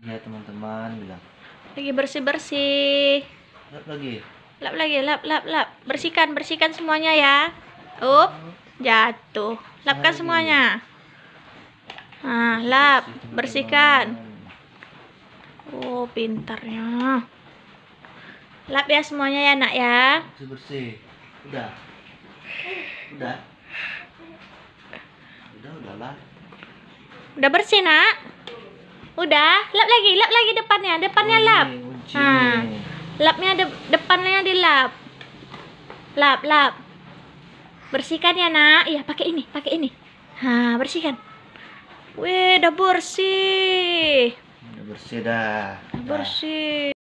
ya teman-teman bilang lagi bersih bersih lap lagi lap lagi lap lap lap bersihkan bersihkan semuanya ya up jatuh lapkan nah, semuanya nah lap bersihkan oh pintarnya lap ya semuanya ya nak ya bersih bersih udah udah udah udah lah udah bersih nak Udah, lap lagi, lap lagi depannya, depannya oh, lap. ah lapnya de depannya dilap. Lap, lap. Bersihkan ya, Nak. Iya, pakai ini, pakai ini. hah bersihkan. Wih, udah bersih. Udah bersih dah. Udah bersih.